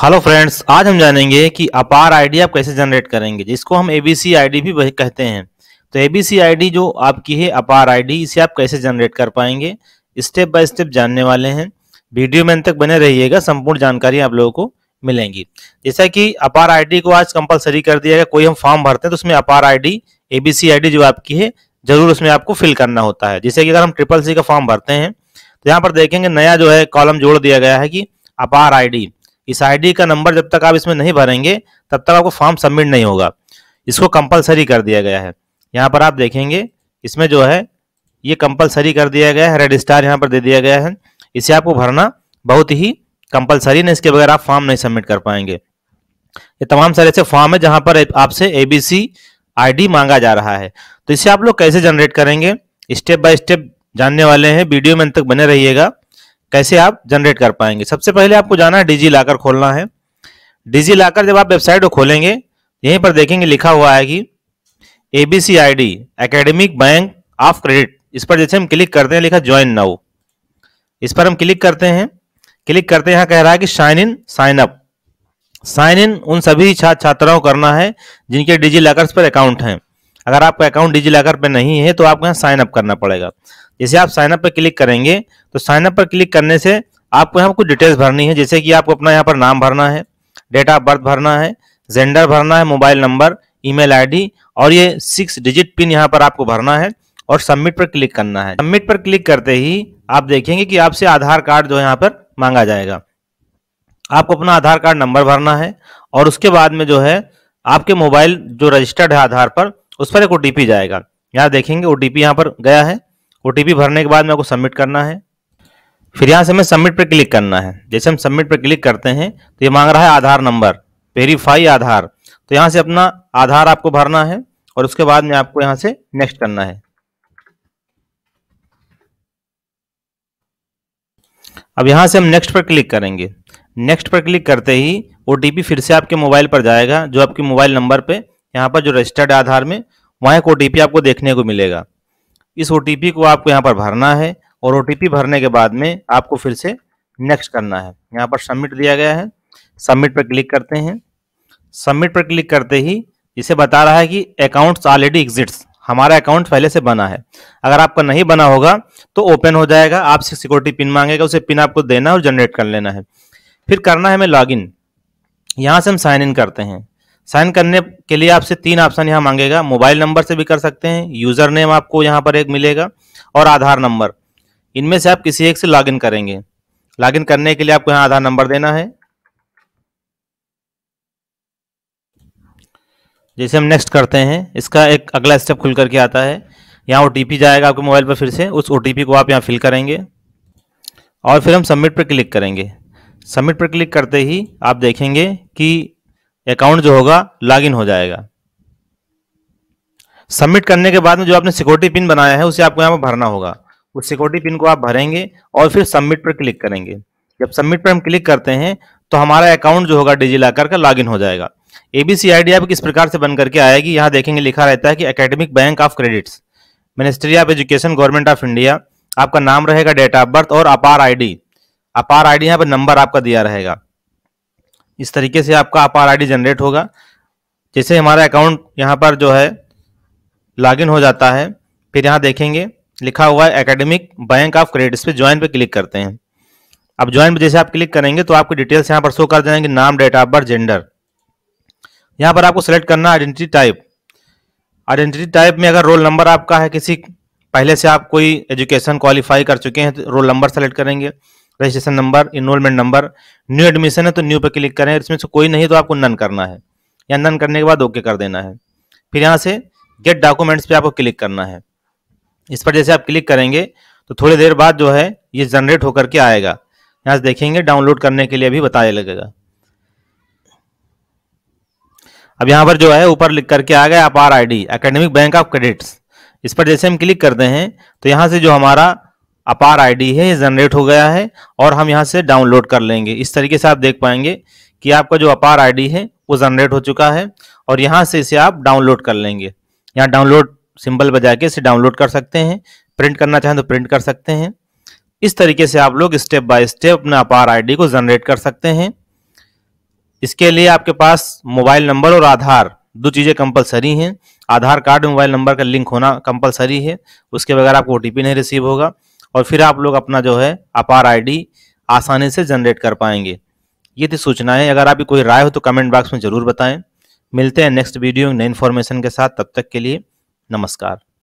hello friends आज हम जानेंगे कि अपार आईडी आप कैसे जनरेट करेंगे जिसको हम एबीसी आईडी भी कहते हैं तो एबीसी आईडी जो आपकी है अपार आईडी इसे आप कैसे जनरेट कर पाएंगे स्टेप बाय स्टेप जानने वाले हैं वीडियो में अंत तक बने रहिएगा संपूर्ण जानकारी आप लोगों को मिलेंगी जैसा कि अपार आईडी को आज कंपलसरी कर दिया गया कोई हम फॉर्म भरते हैं तो उसमें अपार आईडी एबीसी आईडी जो आपकी है जरूर उसमें आपको फिल करना होता है जैसे कि अगर हम ट्रिपल सी का फॉर्म भरते हैं तो यहाँ पर देखेंगे नया जो है कॉलम जोड़ दिया गया है कि अपार आईडी इस आईडी का नंबर जब तक आप इसमें नहीं भरेंगे तब तक आपको फॉर्म सबमिट नहीं होगा इसको कंपलसरी कर दिया गया है यहाँ पर आप देखेंगे इसमें जो है ये कंपलसरी कर दिया गया है रेड स्टार यहाँ पर दे दिया गया है इसे आपको भरना बहुत ही कंपलसरी नहीं इसके बगैर आप फॉर्म नहीं सबमिट कर पाएंगे ये तमाम सारे ऐसे फॉर्म है जहाँ पर आपसे ए बी मांगा जा रहा है तो इसे आप लोग कैसे जनरेट करेंगे स्टेप बाय स्टेप जानने वाले हैं वीडियो में अंत तक बने रहिएगा कैसे आप जनरेट कर पाएंगे सबसे पहले आपको जाना है डिजी लॉकर खोलना है डिजी लॉकर जब आप वेबसाइट को खोलेंगे यहीं पर देखेंगे लिखा हुआ है कि ABC I D academic bank of credit इस पर जैसे हम क्लिक करते हैं लिखा ज्वाइन नाउ इस पर हम क्लिक करते हैं क्लिक करते हैं यहाँ कह रहा है कि sign in sign up sign in उन सभी छात्र छात्राओं को करना है जिनके डिजी लॉकर पर अकाउंट हैं अगर आपका अकाउंट डिजी लॉकर पर नहीं है तो आपको यहाँ साइन अप करना पड़ेगा जैसे आप साइनअप पर क्लिक करेंगे तो साइनअप पर क्लिक करने से आपको यहाँ कुछ डिटेल्स भरनी है जैसे कि आपको अपना यहाँ पर नाम भरना है डेट ऑफ बर्थ भरना है जेंडर भरना है मोबाइल नंबर ईमेल आईडी और ये सिक्स डिजिट पिन यहाँ पर आपको भरना है और सबमिट पर क्लिक करना है सबमिट पर क्लिक करते ही आप देखेंगे कि आपसे आधार कार्ड जो है यहाँ पर मांगा जाएगा आपको अपना आधार कार्ड नंबर भरना है और उसके बाद में जो है आपके मोबाइल जो रजिस्टर्ड है आधार पर उस पर एक ओ जाएगा यहाँ देखेंगे ओ टी यहाँ पर गया है ओ भरने के बाद मेरे को सबमिट करना है फिर यहाँ से हमें सबमिट पर क्लिक करना है जैसे हम सबमिट पर क्लिक करते हैं तो ये मांग रहा है आधार नंबर वेरीफाई आधार तो यहाँ से अपना आधार आपको भरना है और उसके बाद में आपको यहाँ से नेक्स्ट करना है अब यहाँ से हम नेक्स्ट पर क्लिक करेंगे नेक्स्ट पर क्लिक करते ही ओ फिर से आपके मोबाइल पर जाएगा जो आपके मोबाइल नंबर पे यहाँ पर जो रजिस्टर्ड आधार में वहाँ एक ओ आपको देखने को मिलेगा इस ओ को आपको यहाँ पर भरना है और ओ भरने के बाद में आपको फिर से नेक्स्ट करना है यहाँ पर सबमिट दिया गया है सबमिट पर क्लिक करते हैं सबमिट पर क्लिक करते ही इसे बता रहा है कि अकाउंट्स ऑलरेडी एग्जिट्स हमारा अकाउंट पहले से बना है अगर आपका नहीं बना होगा तो ओपन हो जाएगा आपसे सिक्योरिटी पिन मांगेगा उसे पिन आपको देना और जनरेट कर लेना है फिर करना है हमें लॉगिन यहाँ से हम साइन इन करते हैं साइन करने के लिए आपसे तीन ऑप्शन यहाँ मांगेगा मोबाइल नंबर से भी कर सकते हैं यूज़र नेम आपको यहाँ पर एक मिलेगा और आधार नंबर इनमें से आप किसी एक से लॉगिन करेंगे लॉगिन करने के लिए आपको यहाँ आधार नंबर देना है जैसे हम नेक्स्ट करते हैं इसका एक अगला स्टेप खुल करके आता है यहाँ ओ जाएगा आपके मोबाइल पर फिर से उस ओ को आप यहाँ फिल करेंगे और फिर हम सबमिट पर क्लिक करेंगे सबमिट पर क्लिक करते ही आप देखेंगे कि अकाउंट जो होगा लॉग हो जाएगा सबमिट करने के बाद में जो आपने सिक्योरिटी पिन बनाया है उसे आपको यहाँ पर भरना होगा उस सिक्योरिटी पिन को आप भरेंगे और फिर सबमिट पर क्लिक करेंगे जब सबमिट पर हम क्लिक करते हैं तो हमारा अकाउंट जो होगा डिजी लॉकर का लॉगिन हो जाएगा एबीसी आईडी आप किस प्रकार से बन करके आएगी यहाँ देखेंगे लिखा रहता है कि academic bank of credits ministry of education government of India आपका नाम रहेगा डेट ऑफ बर्थ और अपार आईडी अपार आईडी यहाँ पर नंबर आपका दिया रहेगा इस तरीके से आपका अपार आईडी जनरेट होगा जैसे हमारा अकाउंट यहाँ पर जो है लॉगिन हो जाता है फिर यहाँ देखेंगे लिखा हुआ है एकेडमिक बैंक ऑफ क्रेडिट इस पर ज्वाइन पर क्लिक करते हैं अब ज्वाइन पर जैसे आप क्लिक करेंगे तो आपकी डिटेल्स यहाँ पर शो कर जाएंगे नाम डेट ऑफ बर्थ जेंडर यहाँ पर आपको सेलेक्ट करना आइडेंटिटी टाइप आइडेंटिटी टाइप में अगर रोल नंबर आपका है किसी पहले से आप कोई एजुकेशन क्वालिफाई कर चुके हैं तो रोल नंबर सेलेक्ट करेंगे registration number enrolment number new admission है तो न्यू पर क्लिक करें इसमें से कोई नहीं तो आपको नन करना है या नन करने के बाद ओके कर देना है फिर यहाँ से गेट डॉक्यूमेंट्स पे आपको क्लिक करना है इस पर जैसे आप क्लिक करेंगे तो थोड़ी देर बाद जो है ये जनरेट होकर के आएगा यहाँ से देखेंगे डाउनलोड करने के लिए भी बताया लगेगा अब यहाँ पर जो है ऊपर लिख करके आ गया APAAR ID academic bank of credits इस पर जैसे हम क्लिक करते हैं तो यहाँ से जो हमारा अपार आईडी है ये जनरेट हो गया है और हम यहाँ से डाउनलोड कर लेंगे इस तरीके से आप देख पाएंगे कि आपका जो अपार आईडी है वो जनरेट हो चुका है और यहाँ से इसे आप डाउनलोड कर लेंगे यहाँ डाउनलोड सिंबल बजा के इसे डाउनलोड कर सकते हैं प्रिंट करना चाहें तो प्रिंट कर सकते हैं इस तरीके से आप लोग स्टेप बाय स्टेप अपने अपार आईडी को जनरेट कर सकते हैं इसके लिए आपके पास मोबाइल नंबर और आधार दो चीज़ें कंपलसरी हैं आधार कार्ड मोबाइल नंबर का लिंक होना कंपलसरी है उसके बगैर आपको ओ नहीं रिसीव होगा और फिर आप लोग अपना जो है अपार आईडी आसानी से जनरेट कर पाएंगे ये थी सूचनाएं अगर आपकी कोई राय हो तो कमेंट बॉक्स में ज़रूर बताएं मिलते हैं नेक्स्ट वीडियो नई इन्फॉर्मेशन के साथ तब तक के लिए नमस्कार